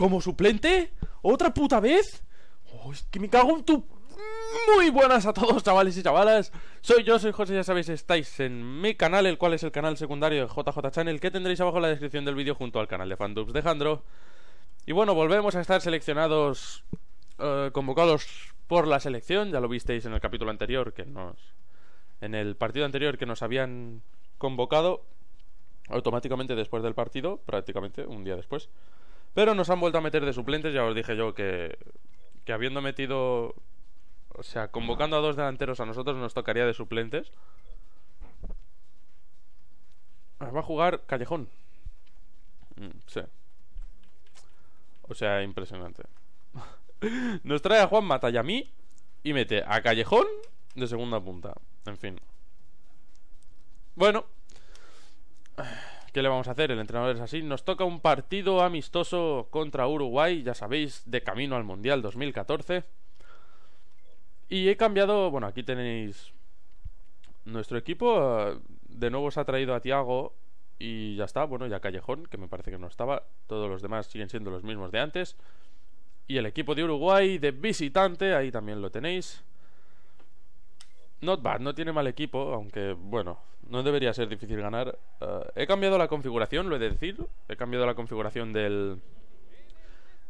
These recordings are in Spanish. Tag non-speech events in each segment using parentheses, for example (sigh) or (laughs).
¿Como suplente? ¿Otra puta vez? Oh, es que me cago en tu... Muy buenas a todos chavales y chavalas Soy yo, soy José, ya sabéis, estáis en mi canal El cual es el canal secundario de JJ Channel Que tendréis abajo en la descripción del vídeo junto al canal de Fandubs de Jandro Y bueno, volvemos a estar seleccionados eh, Convocados por la selección Ya lo visteis en el capítulo anterior que nos... En el partido anterior que nos habían convocado Automáticamente después del partido Prácticamente un día después pero nos han vuelto a meter de suplentes, ya os dije yo que, que habiendo metido. O sea, convocando a dos delanteros a nosotros nos tocaría de suplentes. Ah, va a jugar Callejón. Mm, sí. O sea, impresionante. (laughs) nos trae a Juan mí y mete a Callejón de segunda punta. En fin. Bueno. ¿Qué le vamos a hacer? El entrenador es así. Nos toca un partido amistoso contra Uruguay, ya sabéis, de camino al Mundial 2014. Y he cambiado, bueno, aquí tenéis nuestro equipo. De nuevo se ha traído a Tiago y ya está. Bueno, ya Callejón, que me parece que no estaba. Todos los demás siguen siendo los mismos de antes. Y el equipo de Uruguay de visitante, ahí también lo tenéis. Not no tiene mal equipo, aunque bueno, no debería ser difícil ganar. Eh, he cambiado la configuración, lo he de decir. He cambiado la configuración del,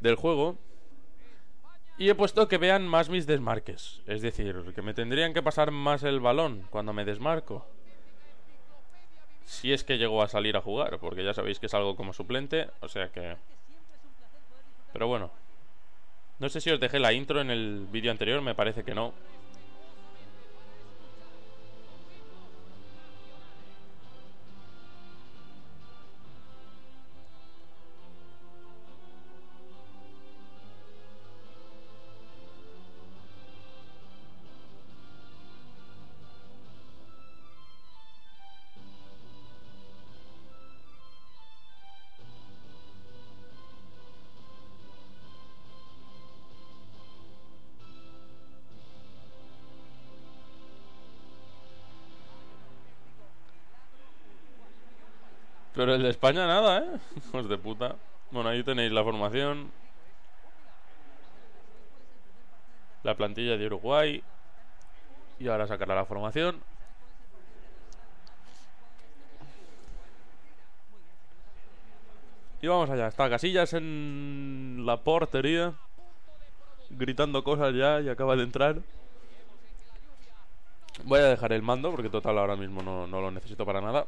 del juego. Y he puesto que vean más mis desmarques. Es decir, que me tendrían que pasar más el balón cuando me desmarco. Si es que llego a salir a jugar, porque ya sabéis que es algo como suplente, o sea que... Pero bueno. No sé si os dejé la intro en el vídeo anterior, me parece que no. Pero el de España nada, ¿eh? Pues (laughs) de puta. Bueno, ahí tenéis la formación. La plantilla de Uruguay. Y ahora sacará la formación. Y vamos allá. Está Casillas en la portería. Gritando cosas ya y acaba de entrar. Voy a dejar el mando porque total ahora mismo no, no lo necesito para nada.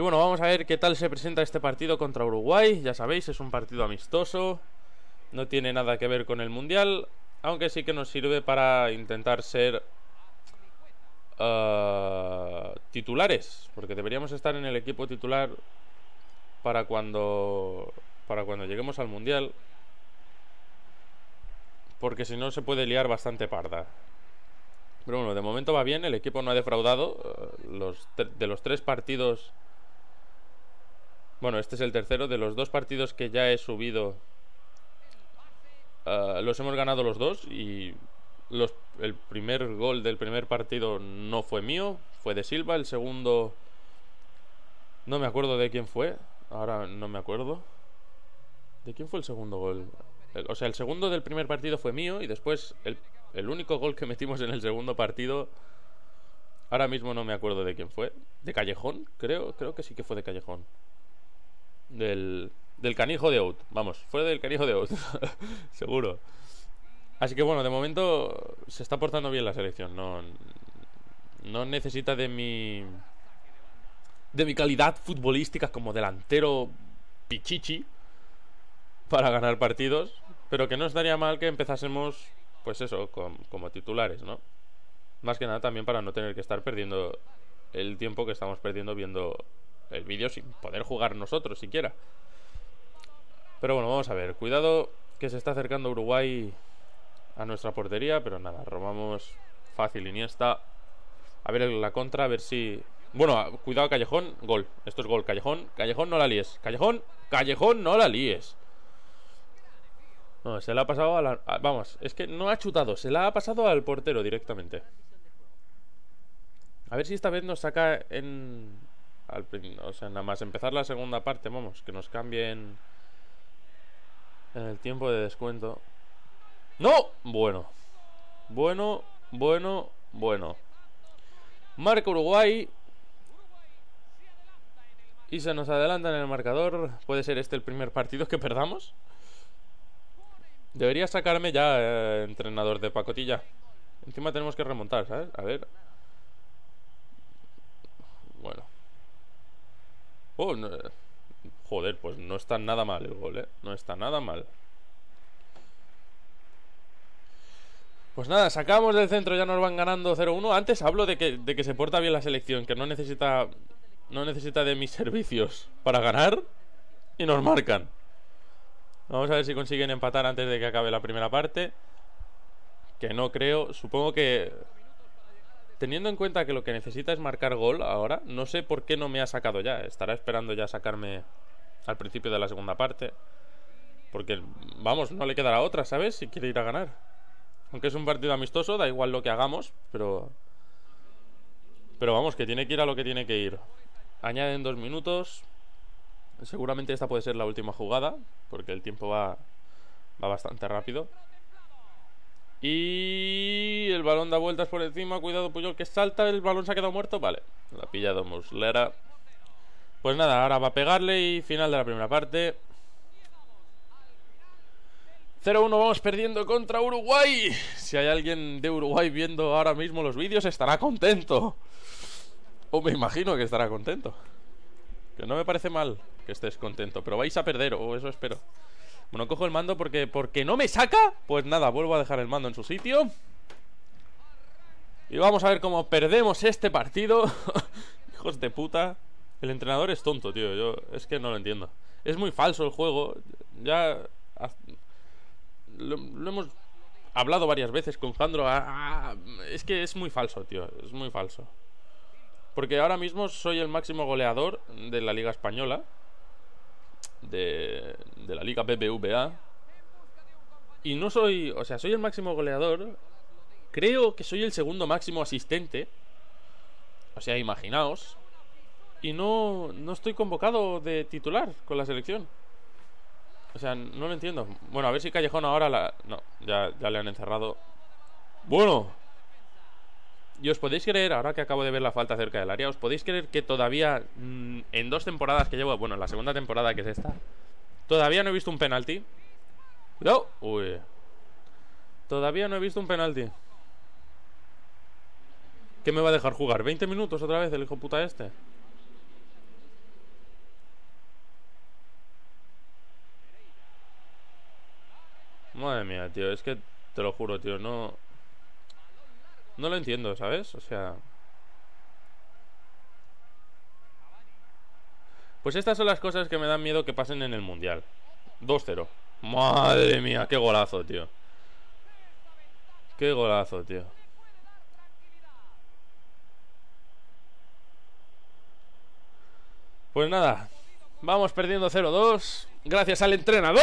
Y bueno, vamos a ver qué tal se presenta este partido contra Uruguay. Ya sabéis, es un partido amistoso. No tiene nada que ver con el Mundial. Aunque sí que nos sirve para intentar ser ah, titulares. Porque deberíamos estar en el equipo titular para cuando, para cuando lleguemos al Mundial. Porque si no se puede liar bastante parda. Pero bueno, de momento va bien, el equipo no ha defraudado. Ah, los de los tres partidos bueno, este es el tercero de los dos partidos que ya he subido. Eh, los hemos ganado los dos y los, el primer gol del primer partido no fue mío, fue de Silva. El segundo no me acuerdo de quién fue, ahora no me acuerdo. ¿De quién fue el segundo gol? o sea, el segundo del primer partido fue mío y después el, el único gol que metimos en el segundo partido Ahora mismo no me acuerdo de quién fue. De Callejón, creo. Creo que sí que fue de Callejón del, del canijo de Out. Vamos, fuera del canijo de Out, (laughs) seguro. Así que bueno, de momento se está portando bien la selección. No, no necesita de mi de mi calidad futbolística como delantero pichichi para ganar partidos, pero que no estaría mal que empezásemos, pues eso, como titulares, ¿no? Más que nada también para no tener que estar perdiendo el tiempo que estamos perdiendo viendo el vídeo sin poder jugar nosotros siquiera. Pero bueno, vamos a ver. Cuidado que se está acercando Uruguay a nuestra portería, pero nada, robamos fácil Iniesta. A ver la contra, a ver si... Bueno, cuidado Callejón, gol. Esto es gol, Callejón. Callejón no la líes. Callejón, Callejón no la líes. No, se la ha pasado a la... Vamos, es que no ha chutado, se la ha pasado al portero directamente. A ver si esta vez nos saca en, al, o sea, nada más empezar la segunda parte, vamos, que nos cambien en el tiempo de descuento. ¡No! Bueno, bueno, bueno, bueno. Marca Uruguay. Y se nos adelanta en el marcador. ¿Puede ser este el primer partido que perdamos? Debería sacarme ya eh, entrenador de pacotilla. Encima tenemos que remontar, ¿sabes? A ver. Bueno. Oh, eh, joder, pues no está nada mal el gol, ¿eh? No está nada mal. Pues nada, sacamos del centro, ya nos van ganando 0-1. Antes hablo de que, de que se porta bien la selección, que no necesita, no necesita de mis servicios para ganar y nos marcan. Vamos a ver si consiguen empatar antes de que acabe la primera parte. Que no creo, supongo que teniendo en cuenta que lo que necesita es marcar gol ahora, no sé por qué no me ha sacado ya. Estará esperando ya sacarme al principio de la segunda parte. Porque, vamos, no le quedará otra, ¿sabes? Si quiere ir a ganar. Aunque es un partido amistoso, da igual lo que hagamos, pero... Pero vamos, que tiene que ir a lo que tiene que ir. Añaden dos minutos. Seguramente esta puede ser la última jugada, porque el tiempo va, va bastante rápido. Y el balón da vueltas por encima. Cuidado, Puyol que salta. El balón se ha quedado muerto. Vale, la ha pillado Muslera. Pues nada, ahora va a pegarle y final de la primera parte. 0-1 vamos perdiendo contra Uruguay. Si hay alguien de Uruguay viendo ahora mismo los vídeos, estará contento. O me imagino que estará contento. Que no me parece mal que estés contento, pero vais a perder, o eso espero. Bueno, cojo el mando porque, porque no me saca. Pues nada, vuelvo a dejar el mando en su sitio. Y vamos a ver cómo perdemos este partido. (laughs) Hijos de puta. El entrenador es tonto, tío. Yo es que no lo entiendo. Es muy falso el juego. Ya lo, hemos hablado varias veces con Jandro. Ah, ah, es que es muy falso, tío. Es muy falso. Porque ahora mismo soy el máximo goleador de la Liga Española de, la Liga BBVA. Y no soy, o sea, soy el máximo goleador. Creo que soy el segundo máximo asistente. O sea, imaginaos. Y no, no estoy convocado de titular con la selección. O sea, no lo entiendo. Bueno, a ver si Callejón ahora la... No, ya le han encerrado. Bueno, y os podéis creer, ahora que acabo de ver la falta cerca del área, os podéis creer que todavía mm, en dos temporadas que llevo, bueno, en la segunda temporada que es esta, todavía no he visto un penalti. No, uy. Todavía no he visto un penalti. ¿Qué me va a dejar jugar? ¿20 minutos otra vez el hijo puta este? Madre mía, tío, es que te lo juro, tío, no... No lo entiendo, ¿sabes? O sea... Pues estas son las cosas que me dan miedo que pasen en el Mundial. 2-0. Madre mía, qué golazo, tío. Qué golazo, tío. Pues nada, vamos perdiendo 0-2. Gracias al entrenador.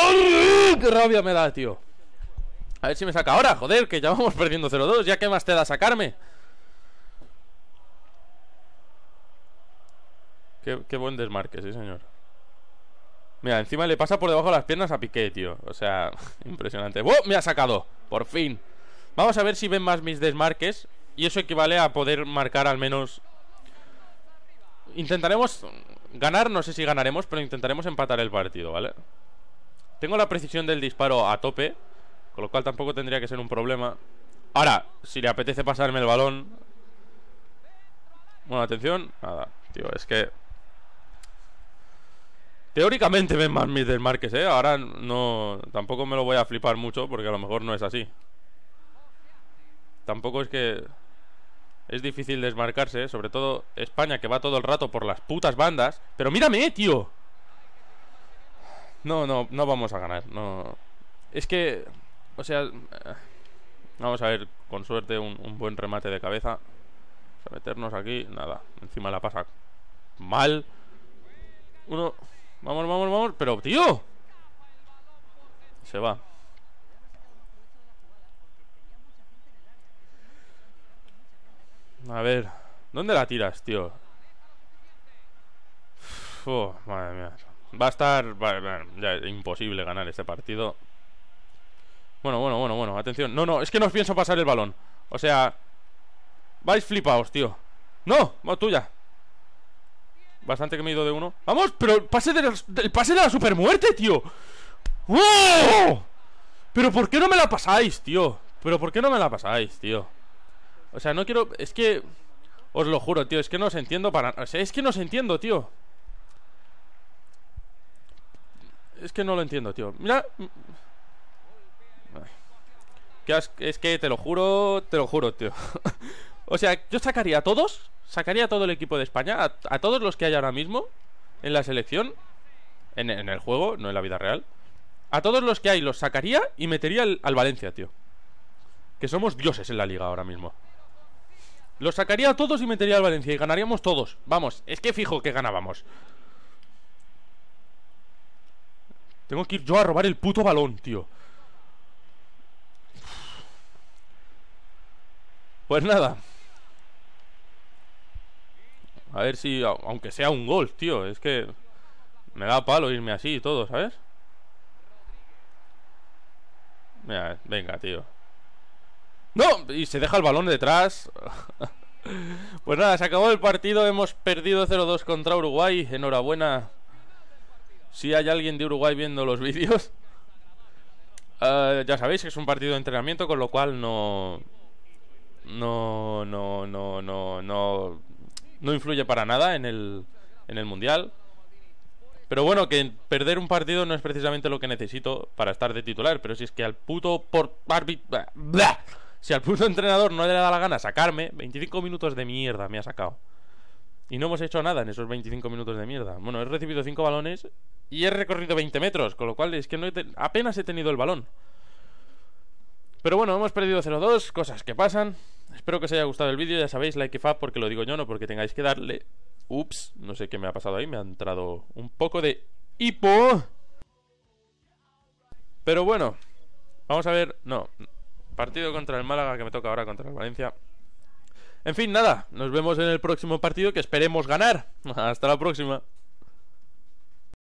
¡Qué rabia me da, tío! A ver si me saca ahora, joder, que ya vamos perdiendo 0-2 Ya que más te da sacarme qué, buen desmarque, sí señor Mira, encima le pasa por debajo de las piernas a Piqué, tío O sea, (laughs) impresionante ¡Oh! Me ha sacado, por fin Vamos a ver si ven más mis desmarques Y eso equivale a poder marcar al menos Intentaremos ganar, no sé si ganaremos Pero intentaremos empatar el partido, ¿vale? Tengo la precisión del disparo a tope con lo cual tampoco tendría que ser un problema Ahora, si le apetece pasarme el balón Bueno, atención Nada, tío, es que Teóricamente ven más mis desmarques, eh Ahora no... Tampoco me lo voy a flipar mucho Porque a lo mejor no es así Tampoco es que... Es difícil desmarcarse, ¿eh? sobre todo España que va todo el rato por las putas bandas Pero mírame, ¿eh, tío No, no, no vamos a ganar No... Es que o sea, eh, vamos a ver, con suerte un, buen remate de cabeza. Vamos a meternos aquí, nada, encima la pasa mal. Uno, vamos, vamos, vamos, pero tío. Se va. A ver, ¿dónde la tiras, tío? Va a estar ya, imposible ganar este partido. Bueno, bueno, bueno, bueno, atención No, no, es que no os pienso pasar el balón O sea, vais flipaos, tío ¡No! Va, tuya Bastante que me he ido de uno ¡Vamos! Pero el pase de la, pase de la supermuerte, tío ¡Oh! Pero ¿por qué no me la pasáis, tío? Pero ¿por qué no me la pasáis, tío? O sea, no quiero... Es que... Os lo juro, tío, es que no os entiendo para... O es que no os entiendo, tío Es que no lo entiendo, tío Mira es que te lo juro, te lo juro, tío. (laughs) o sea, yo sacaría a todos, sacaría a todo el equipo de España, a, todos los que hay ahora mismo en la selección, en, el juego, no en la vida real. A todos los que hay los sacaría y metería al Valencia, tío. Que somos dioses en la liga ahora mismo. Los sacaría a todos y metería al Valencia y ganaríamos todos. Vamos, es que fijo que ganábamos. Tengo que ir yo a robar el puto balón, tío. Pues nada. A ver si, aunque sea un gol, tío. Es que me da palo irme así y todo, ¿sabes? Mira, venga, tío. ¡No! Y se deja el balón detrás. (laughs) pues nada, se acabó el partido. Hemos perdido 0-2 contra Uruguay. Enhorabuena. Si hay alguien de Uruguay viendo los (laughs) vídeos. Ah, ya sabéis que es un partido de entrenamiento, con lo cual no, no, no, no, no, no, no influye para nada en el, en el Mundial. Pero bueno, que perder un partido no es precisamente lo que necesito para estar de titular. Pero si es que al puto por... Si al puto entrenador no le da la gana sacarme, 25 minutos de mierda me ha sacado. Y no hemos hecho nada en esos 25 minutos de mierda. Bueno, he recibido 5 balones y he recorrido 20 metros, con lo cual es que no apenas he tenido el balón. Pero bueno, hemos perdido 0-2, cosas que pasan. Espero que os haya gustado el vídeo, ya sabéis, like y fa porque lo digo yo, no porque tengáis que darle... Ups, no sé qué me ha pasado ahí, me ha entrado un poco de hipo. Pero bueno, vamos a ver... No, partido contra el Málaga que me toca ahora contra el Valencia. En fin, nada, nos vemos en el próximo partido que esperemos ganar. (laughs) Hasta la próxima.